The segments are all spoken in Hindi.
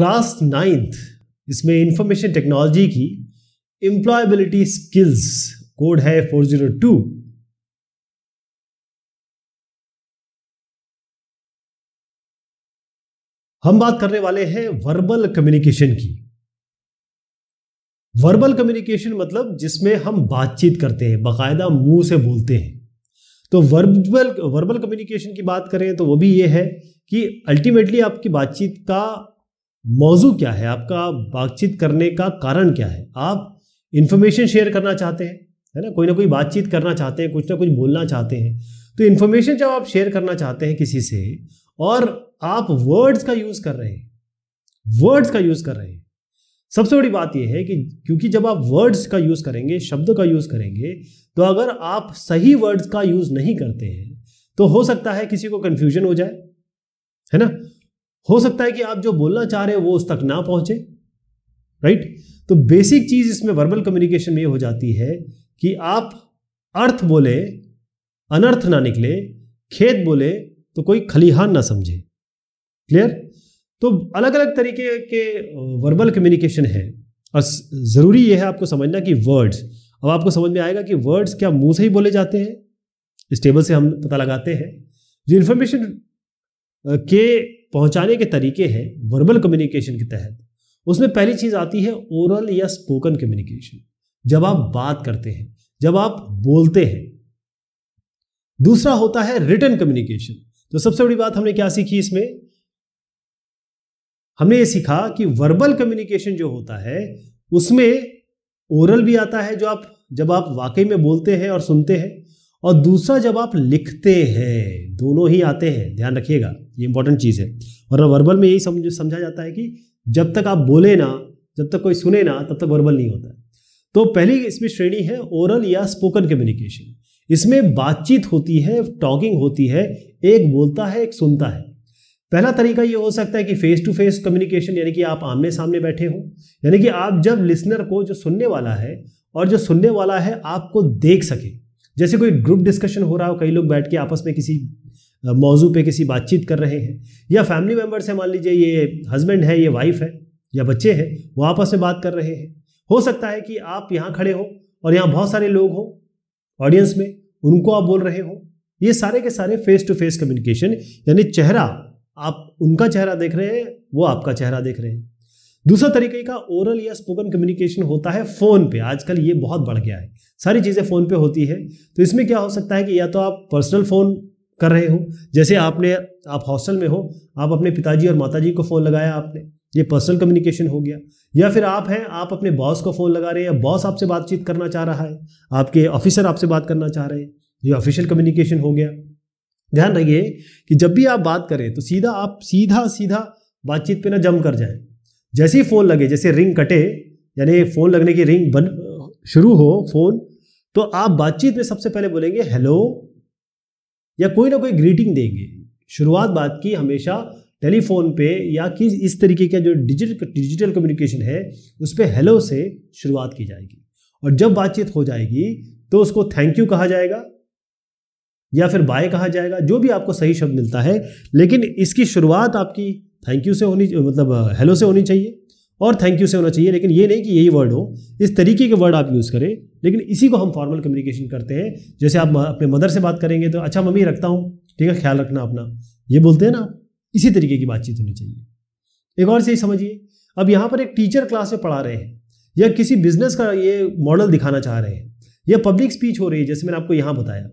क्लास नाइन्थ इसमें इंफॉर्मेशन टेक्नोलॉजी की एम्प्लॉयबिलिटी स्किल्स कोड है 402 हम बात करने वाले हैं वर्बल कम्युनिकेशन की वर्बल कम्युनिकेशन मतलब जिसमें हम बातचीत करते हैं बाकायदा मुंह से बोलते हैं तो वर्बल वर्बल कम्युनिकेशन की बात करें तो वो भी ये है कि अल्टीमेटली आपकी बातचीत का मौजू क्या है आपका बातचीत करने का कारण क्या है आप इन्फॉर्मेशन शेयर करना चाहते हैं है ना कोई ना कोई बातचीत करना चाहते हैं कुछ ना कुछ बोलना चाहते हैं तो इन्फॉर्मेशन जब आप शेयर करना चाहते हैं किसी से और आप वर्ड्स का यूज़ कर रहे हैं वर्ड्स का यूज़ कर रहे हैं सबसे बड़ी बात यह है कि क्योंकि जब आप वर्ड्स का यूज़ करेंगे शब्द का यूज़ करेंगे तो अगर आप सही वर्ड्स का यूज़ नहीं करते हैं तो हो सकता है किसी को कन्फ्यूजन हो जाए है ना हो सकता है कि आप जो बोलना चाह रहे हो वो उस तक ना पहुंचे राइट तो बेसिक चीज इसमें वर्बल कम्युनिकेशन में ये हो जाती है कि आप अर्थ बोले अनर्थ ना निकले खेत बोले तो कोई खलिहान ना समझे क्लियर तो अलग अलग तरीके के वर्बल कम्युनिकेशन है और ज़रूरी यह है आपको समझना कि वर्ड्स अब आपको समझ में आएगा कि वर्ड्स क्या मुंह से ही बोले जाते हैं इस टेबल से हम पता लगाते हैं जो इन्फॉर्मेशन के पहुंचाने के तरीके हैं वर्बल कम्युनिकेशन के तहत उसमें पहली चीज़ आती है ओरल या स्पोकन कम्युनिकेशन जब आप बात करते हैं जब आप बोलते हैं दूसरा होता है रिटर्न कम्युनिकेशन तो सबसे बड़ी बात हमने क्या सीखी इसमें हमने ये सीखा कि वर्बल कम्युनिकेशन जो होता है उसमें ओरल भी आता है जो आप जब आप वाकई में बोलते हैं और सुनते हैं और दूसरा जब आप लिखते हैं दोनों ही आते हैं ध्यान रखिएगा ये इंपॉर्टेंट चीज़ है और वर्बल में यही समझ समझा जाता है कि जब तक आप बोले ना जब तक कोई सुने ना तब तक वर्बल नहीं होता है तो पहली इसमें श्रेणी है ओरल या स्पोकन कम्युनिकेशन इसमें बातचीत होती है टॉकिंग होती है एक बोलता है एक सुनता है पहला तरीका ये हो सकता है कि फेस टू फेस कम्युनिकेशन यानी कि आप आमने सामने बैठे हो यानी कि आप जब लिसनर को जो सुनने वाला है और जो सुनने वाला है आपको देख सके जैसे कोई ग्रुप डिस्कशन हो रहा हो कई लोग बैठ के आपस में किसी मौजू पे किसी बातचीत कर रहे हैं या फैमिली मेम्बर्स हैं मान लीजिए ये हस्बैंड है ये वाइफ है या बच्चे हैं वो आपस में बात कर रहे हैं हो सकता है कि आप यहाँ खड़े हो और यहाँ बहुत सारे लोग हो ऑडियंस में उनको आप बोल रहे हो ये सारे के सारे फेस टू फेस कम्युनिकेशन यानी चेहरा आप उनका चेहरा देख रहे हैं वो आपका चेहरा देख रहे हैं दूसरा तरीके का ओरल या स्पोकन कम्युनिकेशन होता है फ़ोन पे आजकल ये बहुत बढ़ गया है सारी चीज़ें फ़ोन पे होती है तो इसमें क्या हो सकता है कि या तो आप पर्सनल फ़ोन कर रहे हो जैसे आपने आप हॉस्टल में हो आप अपने पिताजी और माताजी को फ़ोन लगाया आपने ये पर्सनल कम्युनिकेशन हो गया या फिर आप हैं आप अपने बॉस को फ़ोन लगा रहे हैं या बॉस आपसे बातचीत करना चाह रहा है आपके ऑफिसर आपसे बात करना चाह रहे हैं ये ऑफिशियल कम्युनिकेशन हो गया ध्यान रखिए कि जब भी आप बात करें तो सीधा आप सीधा सीधा बातचीत पे ना जम कर जाए जैसे ही फ़ोन लगे जैसे रिंग कटे यानी फ़ोन लगने की रिंग बन शुरू हो फ़ोन तो आप बातचीत में सबसे पहले बोलेंगे हेलो या कोई ना कोई ग्रीटिंग देंगे शुरुआत बात की हमेशा टेलीफोन पे या कि इस तरीके का जो डिजिटल डिजिटल कम्युनिकेशन है उस पर हेलो से शुरुआत की जाएगी और जब बातचीत हो जाएगी तो उसको थैंक यू कहा जाएगा या फिर बाय कहा जाएगा जो भी आपको सही शब्द मिलता है लेकिन इसकी शुरुआत आपकी थैंक यू से होनी मतलब हेलो से होनी चाहिए और थैंक यू से होना चाहिए लेकिन ये नहीं कि यही वर्ड हो इस तरीके के वर्ड आप यूज़ करें लेकिन इसी को हम फॉर्मल कम्युनिकेशन करते हैं जैसे आप अपने मदर से बात करेंगे तो अच्छा मम्मी रखता हूँ ठीक है ख्याल रखना अपना ये बोलते हैं ना इसी तरीके की बातचीत होनी चाहिए एक और से समझिए अब यहाँ पर एक टीचर क्लास में पढ़ा रहे हैं या किसी बिजनेस का ये मॉडल दिखाना चाह रहे हैं या पब्लिक स्पीच हो रही है जैसे मैंने आपको यहाँ बताया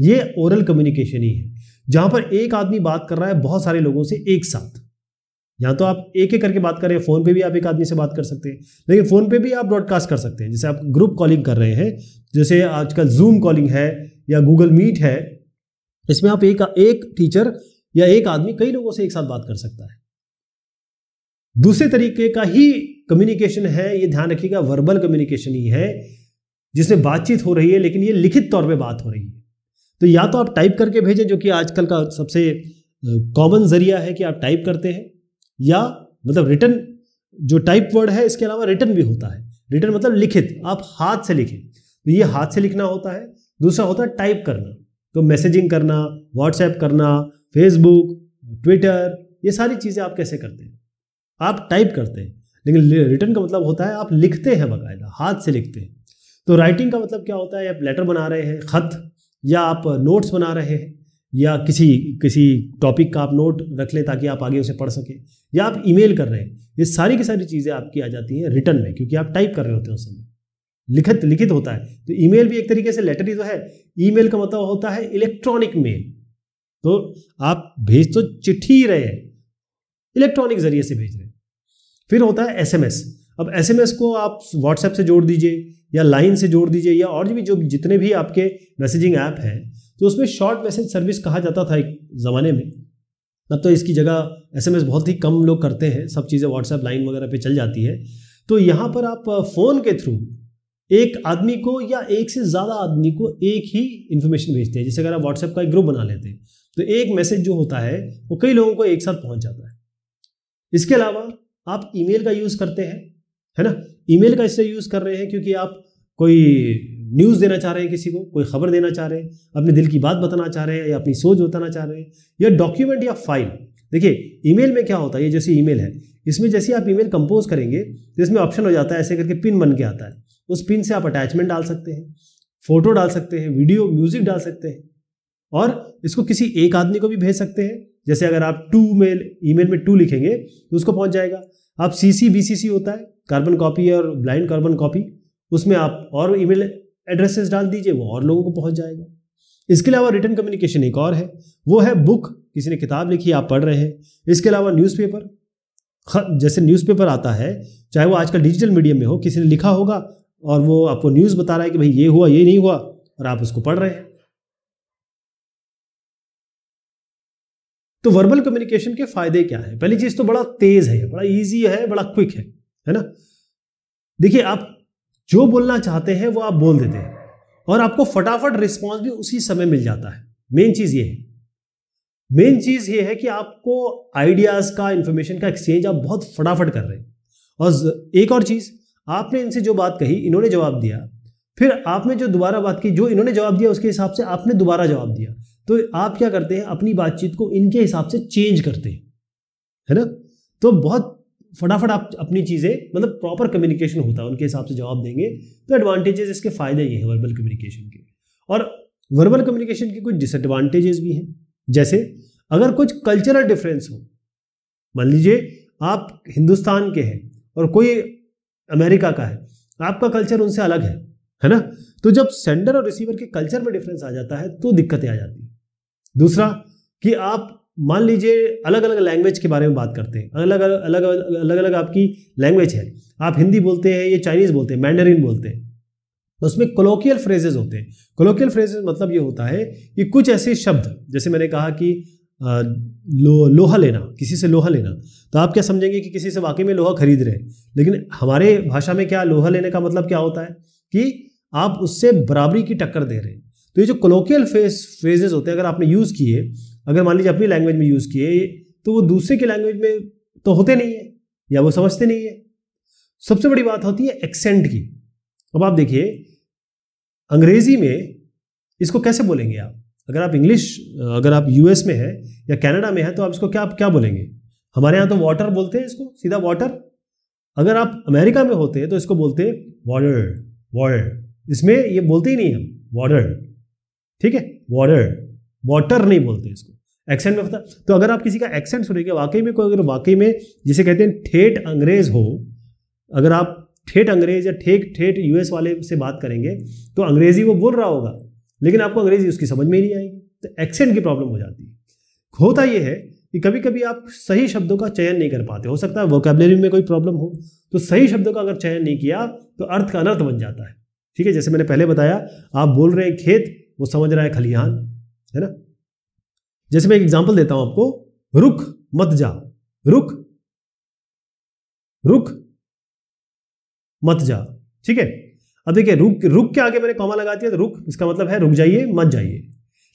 ये ओरल कम्युनिकेशन ही है जहाँ पर एक आदमी बात कर रहा है बहुत सारे लोगों से एक साथ यहाँ तो आप एक एक करके बात कर रहे हैं फ़ोन पे भी आप एक आदमी से बात कर सकते हैं लेकिन फ़ोन पे भी आप ब्रॉडकास्ट कर सकते हैं जैसे आप ग्रुप कॉलिंग कर रहे हैं जैसे आजकल जूम कॉलिंग है या गूगल मीट है इसमें आप एक एक टीचर या एक आदमी कई लोगों से एक साथ बात कर सकता है दूसरे तरीके का ही कम्युनिकेशन है ये ध्यान रखिएगा वर्बल कम्युनिकेशन ही है जिसमें बातचीत हो रही है लेकिन ये लिखित तौर पे बात हो रही है तो या तो आप टाइप करके भेजें जो कि आजकल का सबसे कॉमन जरिया है कि आप टाइप करते हैं या मतलब रिटर्न जो टाइप वर्ड है इसके अलावा रिटर्न भी होता है रिटर्न मतलब लिखित आप हाथ से लिखें तो ये हाथ से लिखना होता है दूसरा होता है टाइप करना तो मैसेजिंग करना व्हाट्सएप करना फेसबुक ट्विटर ये सारी चीज़ें आप कैसे करते हैं आप टाइप करते हैं लेकिन रिटर्न का मतलब होता है आप लिखते हैं बाकायदा हाथ से लिखते हैं तो राइटिंग का मतलब क्या होता है आप लेटर बना रहे हैं ख़त या आप नोट्स बना रहे हैं या किसी किसी टॉपिक का आप नोट रख लें ताकि आप आगे उसे पढ़ सकें या आप ईमेल कर रहे हैं ये सारी की सारी चीज़ें आपकी आ जाती हैं रिटर्न में क्योंकि आप टाइप कर रहे होते हैं उस समय लिखित लिखित होता है तो ईमेल भी एक तरीके से लेटर ही तो है ईमेल का मतलब होता है इलेक्ट्रॉनिक मेल तो आप भेज तो चिट्ठी ही रहे हैं इलेक्ट्रॉनिक जरिए से भेज रहे हैं फिर होता है एसएमएस अब एसएमएस को आप व्हाट्सएप से जोड़ दीजिए या लाइन से जोड़ दीजिए या और भी जो जितने भी आपके मैसेजिंग ऐप हैं तो उसमें शॉर्ट मैसेज सर्विस कहा जाता था एक ज़माने में अब तो इसकी जगह एस बहुत ही कम लोग करते हैं सब चीज़ें व्हाट्सएप लाइन वगैरह पे चल जाती है तो यहाँ पर आप फ़ोन के थ्रू एक आदमी को या एक से ज़्यादा आदमी को एक ही इन्फॉर्मेशन भेजते हैं जैसे अगर आप व्हाट्सएप का एक ग्रुप बना लेते हैं तो एक मैसेज जो होता है वो कई लोगों को एक साथ पहुंच जाता है इसके अलावा आप ईमेल का यूज़ करते हैं है ना ईमेल का इसलिए यूज़ कर रहे हैं क्योंकि आप कोई न्यूज़ देना चाह रहे हैं किसी को कोई खबर देना चाह रहे हैं अपने दिल की बात बताना चाह रहे हैं या अपनी सोच बताना चाह रहे हैं या डॉक्यूमेंट या फाइल देखिए ईमेल में क्या होता है ये जैसे ईमेल है इसमें जैसे आप ईमेल कंपोज करेंगे तो इसमें ऑप्शन हो जाता है ऐसे करके पिन बन के आता है उस पिन से आप अटैचमेंट डाल सकते हैं फोटो डाल सकते हैं वीडियो म्यूजिक डाल सकते हैं और इसको किसी एक आदमी को भी भेज सकते हैं जैसे अगर आप टू मेल ई में टू लिखेंगे तो उसको पहुंच जाएगा आप सी सी बी सी सी होता है कार्बन कॉपी और ब्लाइंड कार्बन कॉपी उसमें आप और ईमेल एड्रेसेस डाल दीजिए वो और लोगों को पहुंच जाएगा इसके अलावा रिटर्न कम्युनिकेशन एक और है वो है बुक किसी ने किताब लिखी आप पढ़ रहे हैं इसके अलावा न्यूज़पेपर जैसे न्यूज़पेपर आता है चाहे वो आजकल डिजिटल मीडियम में हो किसी ने लिखा होगा और वो आपको न्यूज़ बता रहा है कि भाई ये हुआ ये नहीं हुआ और आप उसको पढ़ रहे हैं तो वर्बल कम्युनिकेशन के फायदे क्या हैं पहली चीज़ तो बड़ा तेज़ है बड़ा ईजी है बड़ा क्विक है है ना देखिए आप जो बोलना चाहते हैं वो आप बोल देते हैं और आपको फटाफट रिस्पॉन्स भी उसी समय मिल जाता है मेन चीज़ ये है मेन चीज़ ये है कि आपको आइडियाज़ का इंफॉर्मेशन का एक्सचेंज आप बहुत फटाफट कर रहे हैं और एक और चीज़ आपने इनसे जो बात कही इन्होंने जवाब दिया फिर आपने जो दोबारा बात की जो इन्होंने जवाब दिया उसके हिसाब से आपने दोबारा जवाब दिया तो आप क्या करते हैं अपनी बातचीत को इनके हिसाब से चेंज करते हैं है ना तो बहुत फटाफट आप अपनी चीज़ें मतलब प्रॉपर कम्युनिकेशन होता है उनके हिसाब से जवाब देंगे तो एडवांटेजेस इसके फ़ायदे ये हैं वर्बल कम्युनिकेशन के और वर्बल कम्युनिकेशन के कुछ डिसएडवांटेजेस भी हैं जैसे अगर कुछ कल्चरल डिफरेंस हो मान लीजिए आप हिंदुस्तान के हैं और कोई अमेरिका का है आपका कल्चर उनसे अलग है है ना तो जब सेंडर और रिसीवर के कल्चर में डिफरेंस आ जाता है तो दिक्कतें आ जाती दूसरा कि आप मान लीजिए अलग अलग लैंग्वेज के बारे में बात करते हैं अलग अलग अलग अलग अलग, आपकी लैंग्वेज है आप हिंदी बोलते हैं या चाइनीज़ बोलते हैं मैंडरिन बोलते हैं तो उसमें कोलोकियल फ्रेजेज होते हैं कोलोकियल फ्रेजेज मतलब ये होता है कि कुछ ऐसे शब्द जैसे मैंने कहा कि लो लोहा लेना किसी से लोहा लेना तो आप क्या समझेंगे कि किसी से वाकई में लोहा खरीद रहे हैं लेकिन हमारे भाषा में क्या लोहा लेने का मतलब क्या होता है कि आप उससे बराबरी की टक्कर दे रहे हैं तो ये जो कोलोकियल फेस फ्रेजेज होते हैं अगर आपने यूज़ किए अगर मान लीजिए अपनी लैंग्वेज में यूज़ किए तो वो दूसरे की लैंग्वेज में तो होते नहीं है या वो समझते नहीं है सबसे बड़ी बात होती है एक्सेंट की अब आप देखिए अंग्रेज़ी में इसको कैसे बोलेंगे आप अगर आप इंग्लिश अगर आप यूएस में हैं या कनाडा में हैं तो आप इसको क्या क्या बोलेंगे हमारे यहाँ तो वाटर बोलते हैं इसको सीधा वाटर अगर आप अमेरिका में होते हैं तो इसको बोलते हैं वाटर वाटर इसमें ये बोलते ही नहीं हम वाटर ठीक है वाटर वाटर नहीं बोलते इसको एक्सेंट में पता तो अगर आप किसी का एक्सेंट सुनेंगे वाकई में कोई अगर वाकई में जिसे कहते हैं ठेठ अंग्रेज हो अगर आप ठेठ अंग्रेज या ठेठ ठेठ यूएस वाले से बात करेंगे तो अंग्रेजी वो बोल रहा होगा लेकिन आपको अंग्रेजी उसकी समझ में ही नहीं आएगी तो एक्सेंट की प्रॉब्लम हो जाती है होता यह है कि कभी कभी आप सही शब्दों का चयन नहीं कर पाते हो सकता है वोकेबलरी में कोई प्रॉब्लम हो तो सही शब्दों का अगर चयन नहीं किया तो अर्थ का अनर्थ बन जाता है ठीक है जैसे मैंने पहले बताया आप बोल रहे हैं खेत वो समझ रहा है खलिहान है ना जैसे मैं एक एग्जाम्पल देता हूं आपको रुक मत जा रुक रुक मत जा ठीक है अब देखिए रुक रुक के आगे मैंने कॉमा लगा दिया तो रुक इसका मतलब है रुक जाइए मत जाइए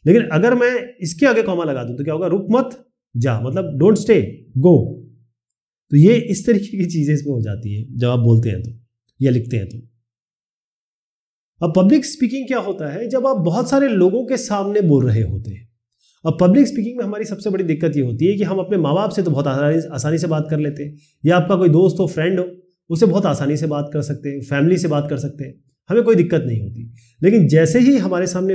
लेकिन अगर मैं इसके आगे कॉमा लगा दूं तो क्या होगा रुक मत जा मतलब डोंट स्टे गो तो ये इस तरीके की चीज़ें इसमें हो जाती है जब आप बोलते हैं तो या लिखते हैं तो अब पब्लिक स्पीकिंग क्या होता है जब आप बहुत सारे लोगों के सामने बोल रहे होते हैं अब पब्लिक स्पीकिंग में हमारी सबसे बड़ी दिक्कत ये होती है कि हम अपने माँ बाप से तो बहुत आसानी आसानी से बात कर लेते हैं या आपका कोई दोस्त हो फ्रेंड हो उसे बहुत आसानी से बात कर सकते हैं फैमिली से बात कर सकते हैं हमें कोई दिक्कत नहीं होती लेकिन जैसे ही हमारे सामने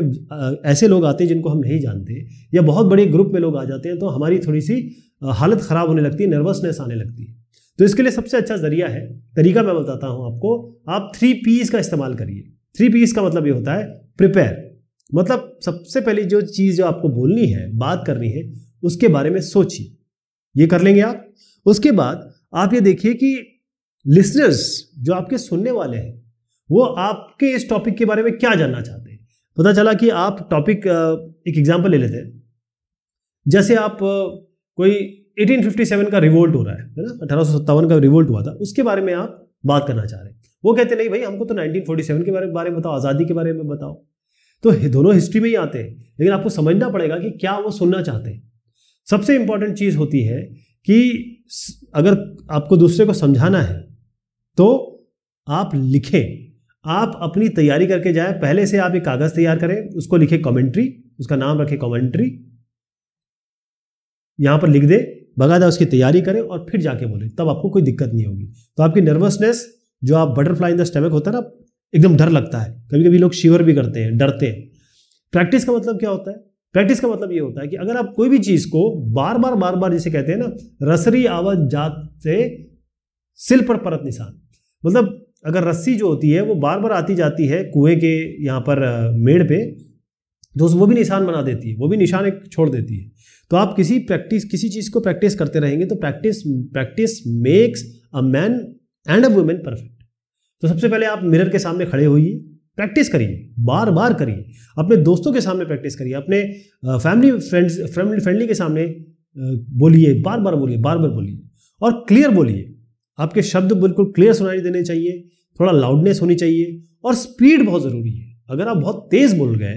ऐसे लोग आते हैं जिनको हम नहीं जानते या बहुत बड़े ग्रुप में लोग आ जाते हैं तो हमारी थोड़ी सी हालत ख़राब होने लगती है नर्वसनेस आने लगती है तो इसके लिए सबसे अच्छा ज़रिया है तरीका मैं बताता हूँ आपको आप थ्री पीज़ का इस्तेमाल करिए थ्री पीस का मतलब ये होता है प्रिपेयर मतलब सबसे पहले जो चीज़ जो आपको बोलनी है बात करनी है उसके बारे में सोचिए ये कर लेंगे आप उसके बाद आप ये देखिए कि लिसनर्स जो आपके सुनने वाले हैं वो आपके इस टॉपिक के बारे में क्या जानना चाहते हैं पता चला कि आप टॉपिक एक एग्जाम्पल ले लेते हैं जैसे आप कोई 1857 का रिवोल्ट हो रहा है ना अठारह का रिवोल्ट हुआ था उसके बारे में आप बात करना चाह रहे हैं वो कहते नहीं भाई हमको तो 1947 के बारे में बारे में बताओ आज़ादी के बारे में बताओ तो दोनों हिस्ट्री में ही आते हैं लेकिन आपको समझना पड़ेगा कि क्या वो सुनना चाहते हैं सबसे इंपॉर्टेंट चीज़ होती है कि अगर आपको दूसरे को समझाना है तो आप लिखें आप अपनी तैयारी करके जाए पहले से आप एक कागज़ तैयार करें उसको लिखे कमेंट्री उसका नाम रखे कमेंट्री यहां पर लिख दे बगा उसकी तैयारी करें और फिर जाके बोले तब आपको कोई दिक्कत नहीं होगी तो आपकी नर्वसनेस जो आप बटरफ्लाई इन द स्टमक होता है ना एकदम डर लगता है कभी कभी लोग शिवर भी करते हैं डरते हैं प्रैक्टिस का मतलब क्या होता है प्रैक्टिस का मतलब ये होता है कि अगर आप कोई भी चीज़ को बार बार बार बार जिसे कहते हैं ना रसरी आवाज जात से सिल पर परत निशान मतलब अगर रस्सी जो होती है वो बार बार आती जाती है कुएं के यहाँ पर मेड़ पे तो वो भी निशान बना देती है वो भी निशान एक छोड़ देती है तो आप किसी प्रैक्टिस किसी चीज़ को प्रैक्टिस करते रहेंगे तो practice practice makes a man and a woman perfect तो सबसे पहले आप मिरर के सामने खड़े होइए प्रैक्टिस करिए बार बार करिए अपने दोस्तों के सामने प्रैक्टिस करिए अपने फैमिली फ्रेंड्स फैमिली फ्रेंडली के सामने बोलिए बार बार बोलिए बार बार बोलिए और क्लियर बोलिए आपके शब्द बिल्कुल क्लियर सुनाई देने चाहिए थोड़ा लाउडनेस होनी चाहिए और स्पीड बहुत ज़रूरी है अगर आप बहुत तेज़ बोल गए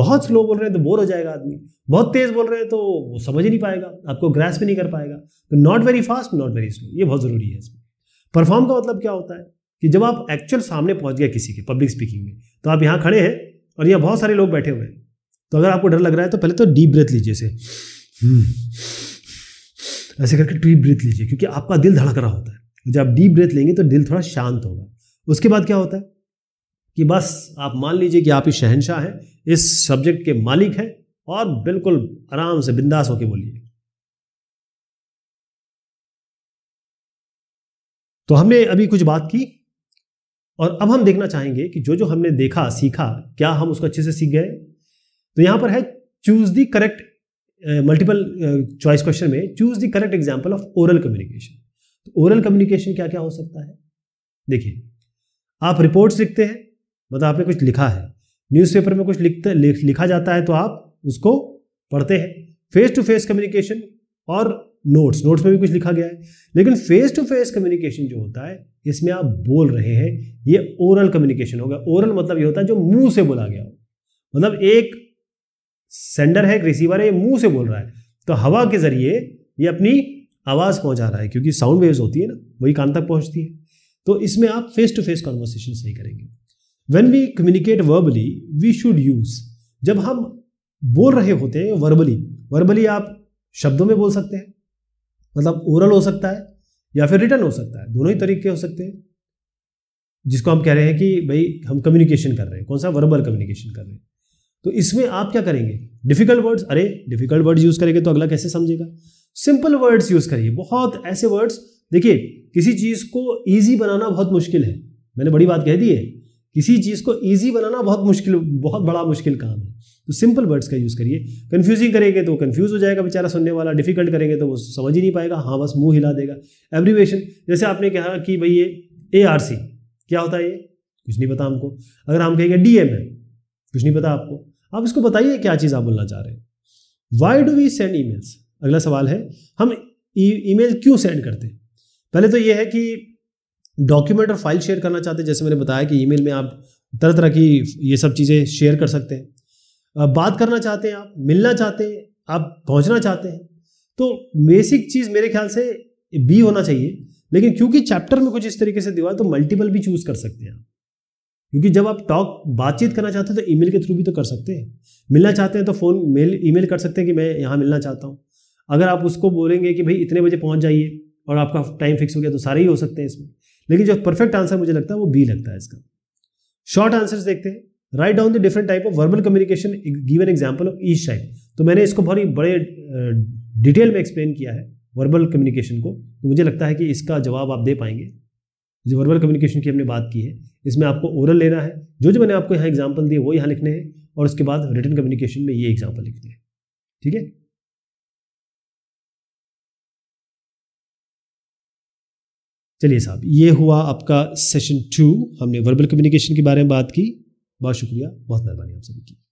बहुत स्लो बोल रहे हैं तो बोर हो जाएगा आदमी बहुत तेज़ बोल रहे हैं तो वो समझ ही नहीं पाएगा आपको ग्रैस भी नहीं कर पाएगा तो not very fast not very slow ये बहुत ज़रूरी है इसमें परफॉर्म का मतलब क्या होता है कि जब आप एक्चुअल सामने पहुंच गए किसी के पब्लिक स्पीकिंग में तो आप यहाँ खड़े हैं और यहाँ बहुत सारे लोग बैठे हुए हैं तो अगर आपको डर लग रहा है तो पहले तो डीप ब्रेथ लीजिए इसे हम्म। ऐसे करके डीप ब्रेथ लीजिए क्योंकि आपका दिल धड़क रहा होता है जब आप डीप ब्रेथ लेंगे तो दिल थोड़ा शांत होगा उसके बाद क्या होता है कि बस आप मान लीजिए कि आप ही शहनशाह हैं इस सब्जेक्ट के मालिक हैं और बिल्कुल आराम से बिंदास होकर बोलिए तो हमने अभी कुछ बात की और अब हम देखना चाहेंगे कि जो जो हमने देखा सीखा क्या हम उसको अच्छे से सीख गए तो यहां पर है choose the correct multiple choice question में choose the correct example of oral communication तो ओरल कम्युनिकेशन क्या क्या हो सकता है देखिए आप रिपोर्ट्स लिखते हैं मतलब आपने कुछ लिखा है न्यूज़पेपर में कुछ लिखते लिखा जाता है तो आप उसको पढ़ते हैं फेस टू फेस कम्युनिकेशन और नोट्स नोट्स में भी कुछ लिखा गया है लेकिन फेस टू फेस कम्युनिकेशन जो होता है इसमें आप बोल रहे हैं ये ओरल कम्युनिकेशन होगा ओरल मतलब ये होता है जो मुंह से बोला गया हो मतलब एक सेंडर है एक रिसीवर है ये मुंह से बोल रहा है तो हवा के जरिए ये अपनी आवाज़ पहुंचा रहा है क्योंकि साउंड वेव्स होती है ना वही कान तक पहुंचती है तो इसमें आप फेस टू फेस कॉन्वर्सेशन सही करेंगे when we communicate verbally we should use जब हम बोल रहे होते हैं वर्बली वर्बली आप शब्दों में बोल सकते हैं मतलब ओरल हो सकता है या फिर रिटर्न हो सकता है दोनों ही तरीके हो सकते हैं जिसको हम कह रहे हैं कि भाई हम कम्युनिकेशन कर रहे हैं कौन सा वर्बल कम्युनिकेशन कर रहे हैं तो इसमें आप क्या करेंगे डिफिकल्ट वर्ड्स अरे डिफिकल्ट वर्ड्स यूज़ करेंगे तो अगला कैसे समझेगा सिंपल वर्ड्स यूज़ करिए बहुत ऐसे वर्ड्स देखिए किसी चीज़ को ईजी बनाना बहुत मुश्किल है मैंने बड़ी बात कह दी है किसी चीज़ को ईजी बनाना बहुत मुश्किल बहुत बड़ा मुश्किल काम है तो सिंपल वर्ड्स का यूज़ करिए कन्फ्यूजिंग करेंगे तो कन्फ्यूज़ हो जाएगा बेचारा सुनने वाला डिफिकल्ट करेंगे तो वो समझ ही नहीं पाएगा हाँ बस मुंह हिला देगा एब्रीवेशन जैसे आपने कहा कि भाई ये ए आर सी क्या होता है ये कुछ नहीं पता हमको अगर हम कहेंगे डी एम है कुछ नहीं पता आपको आप इसको बताइए क्या चीज़ आप बोलना चाह रहे हैं why do we send e अगला सवाल है हम ई e-, मेल क्यों सेंड करते हैं पहले तो ये है कि डॉक्यूमेंट और फाइल शेयर करना चाहते हैं जैसे मैंने बताया कि ईमेल में आप तरह तरह की ये सब चीज़ें शेयर कर सकते हैं बात करना चाहते हैं आप मिलना चाहते हैं आप पहुंचना चाहते हैं तो बेसिक चीज़ मेरे ख्याल से बी होना चाहिए लेकिन क्योंकि चैप्टर में कुछ इस तरीके से दिवा तो मल्टीपल भी चूज़ कर सकते हैं आप क्योंकि जब आप टॉक बातचीत करना चाहते हैं तो ईमेल के थ्रू भी तो कर सकते हैं मिलना चाहते हैं तो फ़ोन मेल ईमेल कर सकते हैं कि मैं यहाँ मिलना चाहता हूँ अगर आप उसको बोलेंगे कि भाई इतने बजे पहुँच जाइए और आपका टाइम फिक्स हो गया तो सारे ही हो सकते हैं इसमें लेकिन जो परफेक्ट आंसर मुझे लगता है वो बी लगता है इसका शॉर्ट आंसर देखते हैं write down the different type of verbal communication given example of each type तो मैंने इसको बहुत ही बड़े डिटेल में एक्सप्लेन किया है वर्बल कम्युनिकेशन को तो मुझे लगता है कि इसका जवाब आप दे पाएंगे जो वर्बल कम्युनिकेशन की हमने बात की है इसमें आपको ओरल लेना है जो जो मैंने आपको यहाँ एग्जाम्पल दिए वो यहाँ लिखने हैं और उसके बाद रिटर्न कम्युनिकेशन में ये एग्जाम्पल लिखने हैं ठीक है चलिए साहब ये हुआ आपका सेशन टू हमने वर्बल कम्युनिकेशन के बारे में बात की बहुत शुक्रिया बहुत मेहरबानी आप सभी की